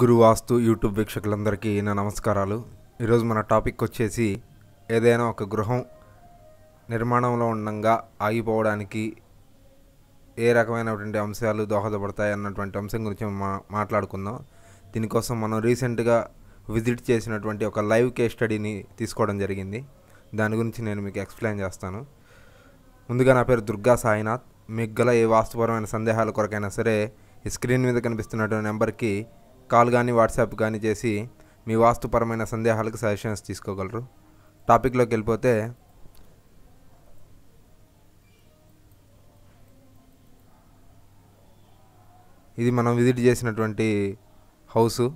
గురువాస్తు YouTube వీక్షకులందరికీ నా నమస్కారాలు ఈరోజు మన టాపిక్ వచ్చేసి ఏదైనా ఒక గృహం నిర్మాణంలో ఉండగా ఆగిపోవడానికి ఏ రకమైనటువంటి అంశాలు దోహదపడతాయి అన్నటువంటి అంశం గురించి మా మాట్లాడుకుందాం దీనికోసం మనం రీసెంట్గా విజిట్ చేసినటువంటి ఒక లైవ్ కేస్ స్టడీని తీసుకోవడం జరిగింది దాని గురించి నేను మీకు ఎక్స్ప్లెయిన్ చేస్తాను ముందుగా నా పేరు దుర్గా సాయినాథ్ మీకు గల ఏ వాస్తుపరమైన సందేహాల కొరకైనా సరే ఈ స్క్రీన్ మీద కనిపిస్తున్నటువంటి నెంబర్కి కాల్ కానీ వాట్సాప్ కానీ చేసి మీ వాస్తుపరమైన సందేహాలకు సజెషన్స్ తీసుకోగలరు టాపిక్లోకి వెళ్ళిపోతే ఇది మనం విజిట్ చేసినటువంటి హౌసు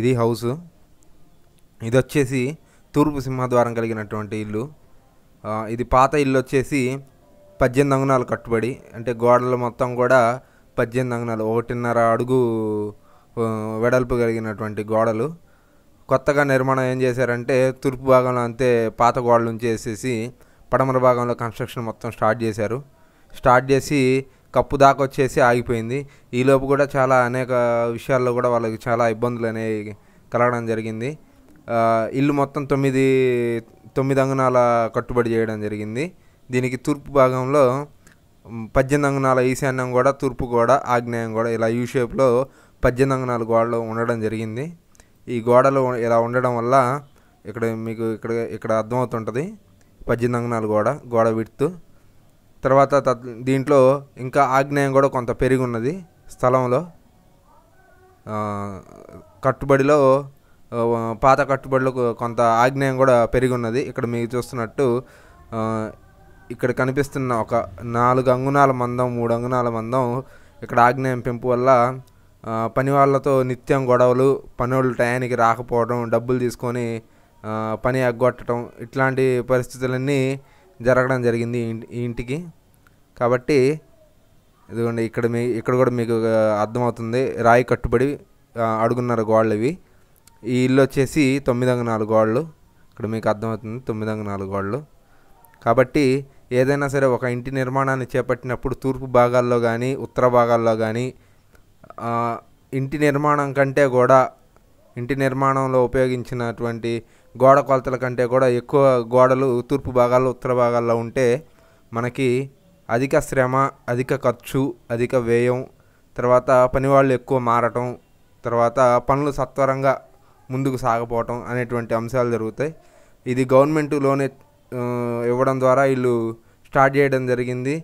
ఇది హౌసు ఇది వచ్చేసి తూర్పు సింహద్వారం కలిగినటువంటి ఇల్లు ఇది పాత ఇల్లు వచ్చేసి పద్దెనిమిది అంగనాలు కట్టుబడి అంటే గోడలు మొత్తం కూడా పద్దెనిమిది అంగనాలు ఒకటిన్నర అడుగు వెడల్పు కలిగినటువంటి గోడలు కొత్తగా నిర్మాణం ఏం చేశారంటే తూర్పు భాగంలో అంతే పాత గోడల నుంచి వేసేసి పడమర భాగంలో కన్స్ట్రక్షన్ మొత్తం స్టార్ట్ చేశారు స్టార్ట్ చేసి కప్పు దాకా వచ్చేసి ఆగిపోయింది ఈలోపు కూడా చాలా అనేక విషయాల్లో కూడా వాళ్ళకి చాలా ఇబ్బందులు అనేవి కలగడం జరిగింది ఇల్లు మొత్తం తొమ్మిది తొమ్మిది అంగనాల కట్టుబడి చేయడం జరిగింది దీనికి తూర్పు భాగంలో పద్దెనిమిది అంగనాల ఈశాన్యం కూడా తూర్పు గోడ ఆగ్నేయం గోడ ఇలా యూ షేప్లో పద్దెనిమిది అంగనాల గోడలు ఉండడం జరిగింది ఈ గోడలు ఇలా ఉండడం వల్ల ఇక్కడ మీకు ఇక్కడ ఇక్కడ అర్థమవుతుంటుంది పద్దెనిమిది అంగనాల గోడ గోడ విడుతు తర్వాత దీంట్లో ఇంకా ఆగ్నేయం కూడా కొంత పెరిగి ఉన్నది స్థలంలో కట్టుబడిలో పాత కట్టుబడులకు కొంత ఆగ్నేయం కూడా పెరిగి ఉన్నది ఇక్కడ మీరు చూస్తున్నట్టు ఇక్కడ కనిపిస్తున్న ఒక నాలుగు అంగుణాల మందం మూడు అంగుణాల మందం ఇక్కడ ఆగ్నేయం పెంపు వల్ల పని వాళ్ళతో నిత్యం గొడవలు పనులు టయానికి రాకపోవడం డబ్బులు తీసుకొని పని అగ్గొట్టడం ఇట్లాంటి పరిస్థితులన్నీ జరగడం జరిగింది ఈ ఇంటికి కాబట్టి ఇదిగోండి ఇక్కడ మీ ఇక్కడ కూడా మీకు అర్థమవుతుంది రాయి కట్టుబడి అడుగున్నారు గోడలు ఈ ఇల్లు వచ్చేసి తొమ్మిది వందల నాలుగు గోడలు ఇక్కడ మీకు అర్థమవుతుంది తొమ్మిది వందల నాలుగు గోడలు కాబట్టి ఏదైనా సరే ఒక ఇంటి నిర్మాణాన్ని చేపట్టినప్పుడు తూర్పు భాగాల్లో కానీ ఉత్తర భాగాల్లో కానీ ఇంటి నిర్మాణం కంటే కూడా ఇంటి నిర్మాణంలో ఉపయోగించినటువంటి గోడ కొలతల కంటే కూడా ఎక్కువ గోడలు తూర్పు భాగాల్లో ఉత్తర భాగాల్లో ఉంటే మనకి అధిక శ్రమ అధిక ఖర్చు అధిక వ్యయం తర్వాత పనివాళ్ళు ఎక్కువ మారటం తర్వాత పనులు సత్వరంగా ముందుకు సాగపోవటం అనేటువంటి అంశాలు జరుగుతాయి ఇది గవర్నమెంట్ లోన్ ఇవ్వడం ద్వారా వీళ్ళు స్టార్ట్ చేయడం జరిగింది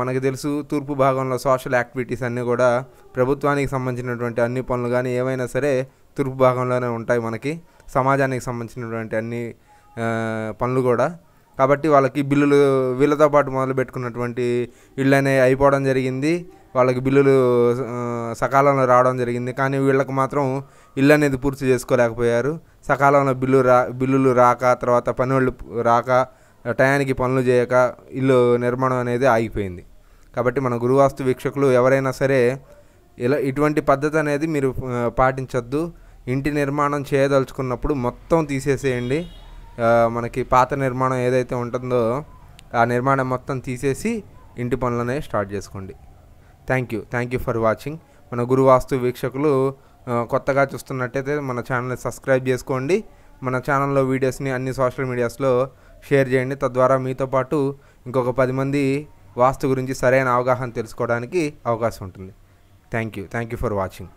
మనకు తెలుసు తూర్పు భాగంలో సోషల్ యాక్టివిటీస్ అన్నీ కూడా ప్రభుత్వానికి సంబంధించినటువంటి అన్ని పనులు కానీ ఏవైనా సరే తూర్పు భాగంలోనే ఉంటాయి మనకి సమాజానికి సంబంధించినటువంటి అన్ని పనులు కూడా కాబట్టి వాళ్ళకి బిల్లులు వీళ్ళతో పాటు మొదలు పెట్టుకున్నటువంటి ఇళ్ళనే అయిపోవడం జరిగింది వాళ్ళకి బిల్లులు సకాలంలో రావడం జరిగింది కానీ వీళ్ళకి మాత్రం ఇల్లు అనేది పూర్తి చేసుకోలేకపోయారు సకాలంలో బిల్లు రా బిల్లులు రాక తర్వాత పనులు రాక టయానికి పనులు చేయక ఇల్లు నిర్మాణం అనేది ఆగిపోయింది కాబట్టి మన గురువాస్తు వీక్షకులు ఎవరైనా సరే ఇలా ఇటువంటి పద్ధతి అనేది మీరు పాటించొద్దు ఇంటి నిర్మాణం చేయదలుచుకున్నప్పుడు మొత్తం తీసేసేయండి మనకి పాత నిర్మాణం ఏదైతే ఉంటుందో ఆ నిర్మాణం మొత్తం తీసేసి ఇంటి పనులనే స్టార్ట్ చేసుకోండి thank you thank you for watching మన గురువాస్తు వీక్షకులు కొత్తగా చూస్తున్నట్టయితే మన ఛానల్ని సబ్స్క్రైబ్ చేసుకోండి మన ఛానల్లో వీడియోస్ని అన్ని సోషల్ మీడియాస్లో షేర్ చేయండి తద్వారా మీతో పాటు ఇంకొక పది మంది వాస్తు గురించి సరైన అవగాహన తెలుసుకోవడానికి అవకాశం ఉంటుంది thank you thank you for watching